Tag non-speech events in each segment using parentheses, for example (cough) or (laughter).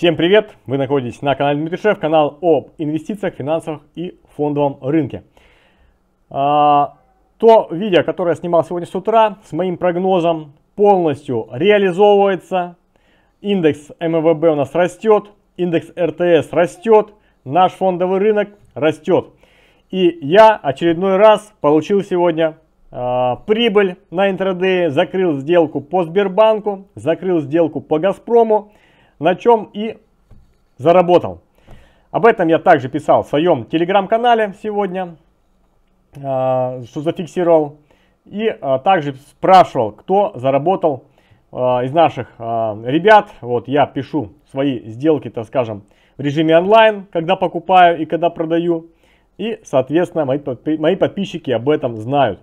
Всем привет! Вы находитесь на канале Дмитрий Шеф, канал об инвестициях, финансах и фондовом рынке. А, то видео, которое я снимал сегодня с утра, с моим прогнозом полностью реализовывается. Индекс МВБ у нас растет, индекс РТС растет, наш фондовый рынок растет. И я очередной раз получил сегодня а, прибыль на интрадее, закрыл сделку по Сбербанку, закрыл сделку по Газпрому на чем и заработал. Об этом я также писал в своем телеграм-канале сегодня, а, что зафиксировал. И а, также спрашивал, кто заработал а, из наших ребят. Вот я пишу свои сделки, так скажем, в режиме онлайн, когда покупаю и когда продаю. И, соответственно, мои, подписчики об этом знают.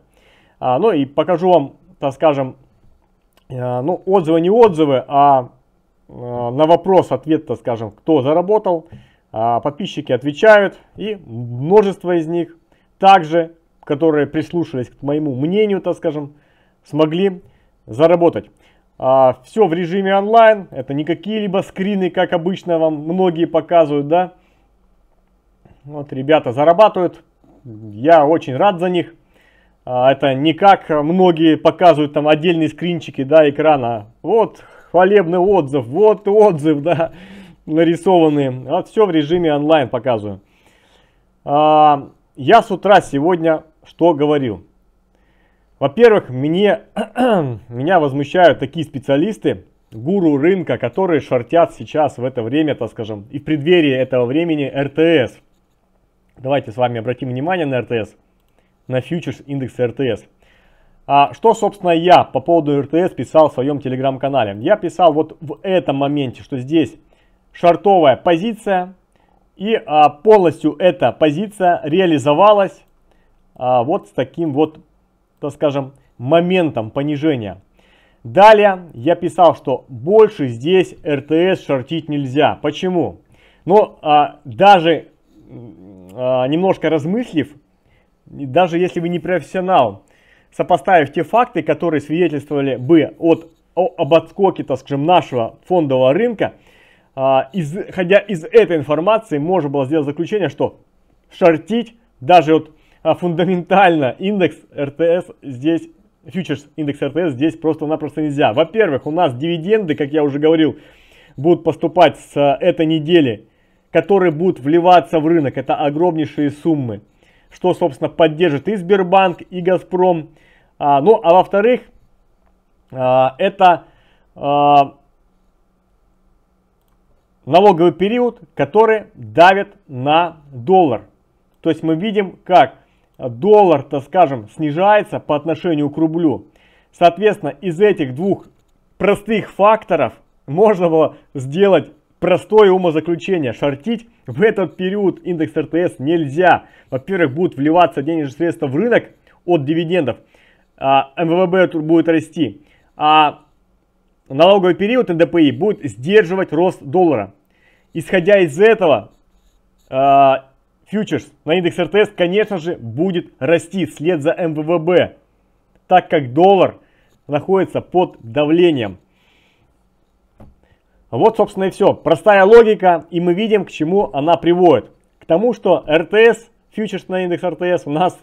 ну и покажу вам, так скажем, ну отзывы не отзывы, а Э, на вопрос ответ-то, скажем, кто заработал, а подписчики отвечают, и множество из них также, которые прислушались к моему мнению, так скажем, смогли заработать. А, Все в режиме онлайн, это не какие-либо скрины, как обычно вам многие показывают, да. Вот ребята зарабатывают, я очень рад за них. А, это не как многие показывают там отдельные скринчики, да, экрана. Вот хвалебный отзыв. Вот отзыв, да, нарисованный. Вот все в режиме онлайн показываю. А, я с утра сегодня что говорил? Во-первых, (clears throat) меня возмущают такие специалисты, гуру рынка, которые шортят сейчас в это время, так скажем, и в преддверии этого времени РТС. Давайте с вами обратим внимание на РТС, на фьючерс индекс РТС. А что, собственно, я по поводу РТС писал в своем телеграм-канале? Я писал вот в этом моменте, что здесь шартовая позиция, и а, полностью эта позиция реализовалась а, вот с таким вот, так скажем, моментом понижения. Далее я писал, что больше здесь РТС шортить нельзя. Почему? Но ну, а, даже а, немножко размыслив, даже если вы не профессионал, сопоставив те факты, которые свидетельствовали бы от, о, об отскоке, так скажем, нашего фондового рынка, а, исходя из этой информации, можно было сделать заключение, что шортить даже вот а, фундаментально индекс РТС здесь, фьючерс индекс РТС здесь просто-напросто нельзя. Во-первых, у нас дивиденды, как я уже говорил, будут поступать с э, этой недели, которые будут вливаться в рынок. Это огромнейшие суммы что, собственно, поддержит и Сбербанк, и Газпром. А, ну, а во-вторых, а, это а, налоговый период, который давит на доллар. То есть мы видим, как доллар, так скажем, снижается по отношению к рублю. Соответственно, из этих двух простых факторов можно было сделать Простое умозаключение. Шортить в этот период индекс РТС нельзя. Во-первых, будут вливаться денежные средства в рынок от дивидендов. А, МВБ будет расти. А налоговый период НДПИ будет сдерживать рост доллара. Исходя из этого, а, фьючерс на индекс РТС, конечно же, будет расти вслед за МВВБ, так как доллар находится под давлением. Вот, собственно, и все. Простая логика, и мы видим, к чему она приводит. К тому, что РТС, фьючерсный индекс РТС у нас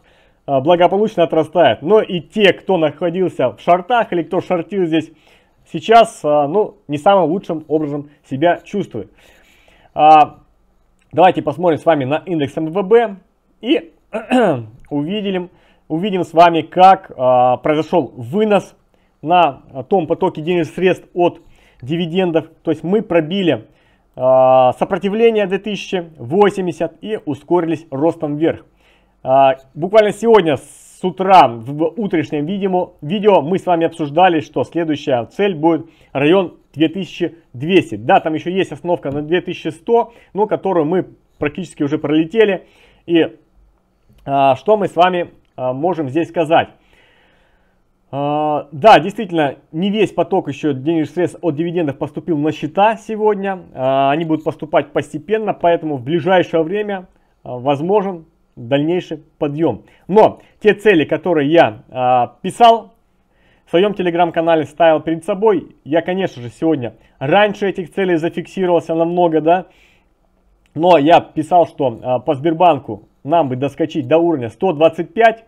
а, благополучно отрастает. Но и те, кто находился в шортах или кто шортил здесь сейчас, а, ну, не самым лучшим образом себя чувствует. А, давайте посмотрим с вами на индекс МВБ и (clears throat) увидим, увидим с вами, как произошел вынос на том потоке денежных средств от дивидендов. То есть мы пробили э, сопротивление 2080 и ускорились ростом вверх. Э, буквально сегодня с утра в утреннем видимо, видео мы с вами обсуждали, что следующая цель будет район 2200. Да, там еще есть остановка на 2100, но которую мы практически уже пролетели. И э, что мы с вами э, можем здесь сказать? А, да, действительно, не весь поток еще денежных средств от дивидендов поступил на счета сегодня. А, они будут поступать постепенно, поэтому в ближайшее время а, возможен дальнейший подъем. Но те цели, которые я писал в своем телеграм-канале, ставил перед собой, я, конечно же, сегодня раньше этих целей зафиксировался намного, да, но я писал, что по Сбербанку нам бы доскочить до уровня 125,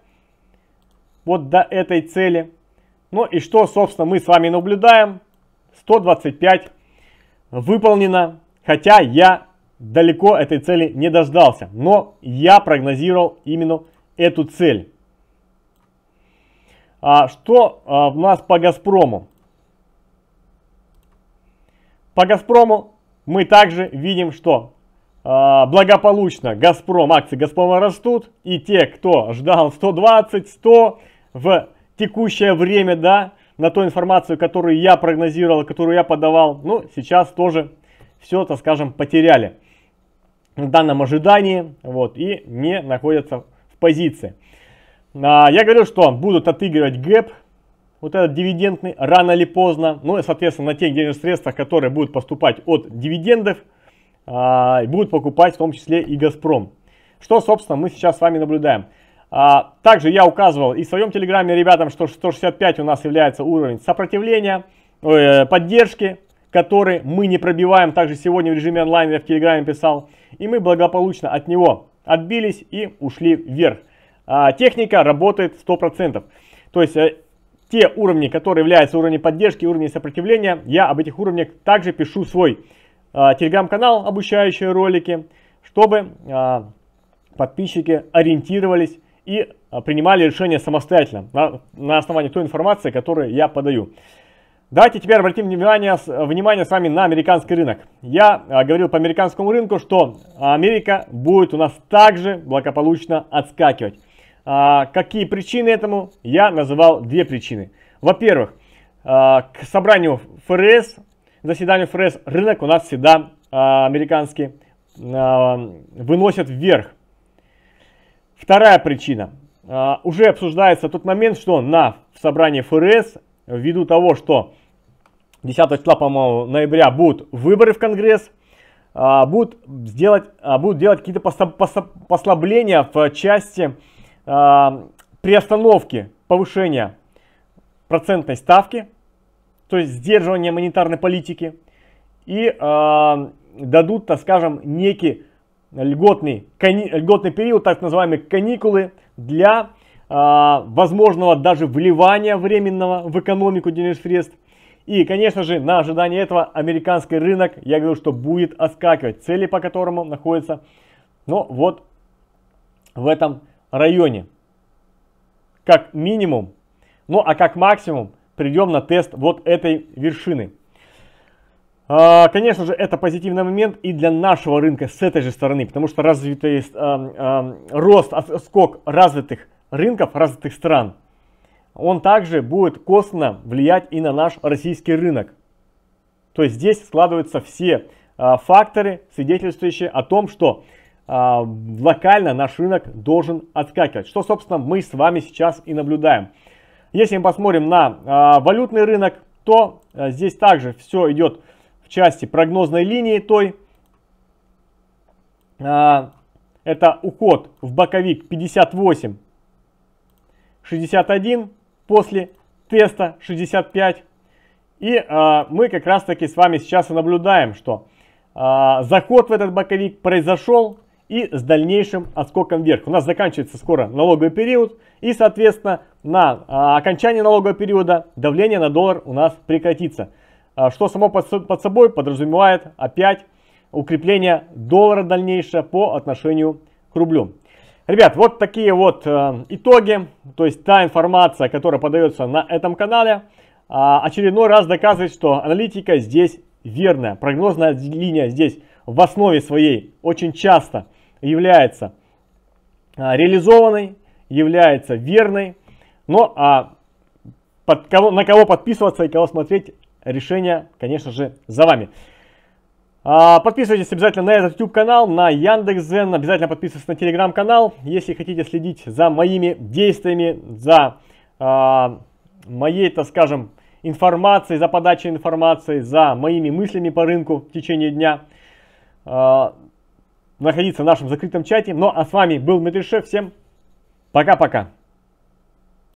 вот до этой цели. Ну и что, собственно, мы с вами наблюдаем. 125 выполнено, хотя я далеко этой цели не дождался, но я прогнозировал именно эту цель. А что а, у нас по Газпрому? По Газпрому мы также видим, что а, благополучно Газпром, акции Газпрома растут, и те, кто ждал 120, 100 в текущее время, да, на ту информацию, которую я прогнозировал, которую я подавал, ну, сейчас тоже все, так скажем, потеряли в данном ожидании, вот, и не находятся в позиции. А, я говорю, что будут отыгрывать гэп, вот этот дивидендный, рано или поздно, ну, и, соответственно, на тех денежных средствах, которые будут поступать от дивидендов, а, будут покупать в том числе и Газпром. Что, собственно, мы сейчас с вами наблюдаем. А, также я указывал и в своем телеграме ребятам, что 165 у нас является уровень сопротивления, э, поддержки, который мы не пробиваем. Также сегодня в режиме онлайн я в телеграме писал. И мы благополучно от него отбились и ушли вверх. А, техника работает 100%. То есть э, те уровни, которые являются уровнем поддержки, уровнем сопротивления, я об этих уровнях также пишу свой а, телеграм-канал, обучающие ролики, чтобы подписчики ориентировались и а, принимали решение самостоятельно на, на основании той информации, которую я подаю. Давайте теперь обратим внимание, внимание с вами на американский рынок. Я а, говорил по американскому рынку, что Америка будет у нас также благополучно отскакивать. А, какие причины этому? Я называл две причины. Во-первых, к собранию ФРС, заседанию ФРС рынок у нас всегда американский выносит вверх. Вторая причина. А, уже обсуждается тот момент, что на собрании ФРС, ввиду того, что 10 числа, по-моему, ноября будут выборы в Конгресс, а, будут, сделать, а, будут делать какие-то послабления в части приостановки повышения процентной ставки, то есть сдерживания монетарной политики, и дадут, так скажем, некий льготный, кани, льготный период, так называемые каникулы для а, возможного даже вливания временного в экономику денежных средств. И, конечно же, на ожидание этого американский рынок, я говорю, что будет оскакивать, цели по которому находится, но вот в этом районе. Как минимум, ну а как максимум придем на тест вот этой вершины. А, конечно же, это позитивный момент и для нашего рынка с этой же стороны, потому что развитый, э, э, рост, отскок а, развитых рынков, развитых стран, он также будет косвенно влиять и на наш российский рынок. То есть здесь складываются все э, факторы, свидетельствующие о том, что локально наш рынок должен отскакивать. Что, собственно, мы с вами сейчас и наблюдаем. Если мы посмотрим на валютный рынок, то здесь также все идет в части прогнозной линии той. А, это уход в боковик 58, 61 после теста 65. И а, мы как раз таки с вами сейчас и наблюдаем, что а, заход в этот боковик произошел и с дальнейшим отскоком вверх. У нас заканчивается скоро налоговый период и, соответственно, на а, окончании налогового периода давление на доллар у нас прекратится. А что само под собой подразумевает опять укрепление доллара дальнейшее по отношению к рублю. Ребят, вот такие вот э, итоги, то есть та информация, которая подается на этом канале, а, очередной раз доказывает, что аналитика здесь верная. Прогнозная линия здесь в основе своей очень часто является а, реализованной, является верной, но э, под кого, на кого подписываться и кого смотреть решение, конечно же, за вами. А, подписывайтесь обязательно на этот YouTube канал, на Яндекс.Зен, обязательно подписывайтесь на Telegram канал, если хотите следить за моими действиями, за э, моей, так скажем, информацией, за подачей информации, за моими мыслями по рынку в течение дня, э, находиться в нашем закрытом чате. Ну а с вами был Дмитрий Шеф, всем пока-пока.